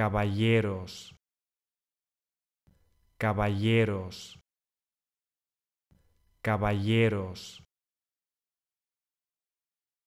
caballeros, caballeros, caballeros.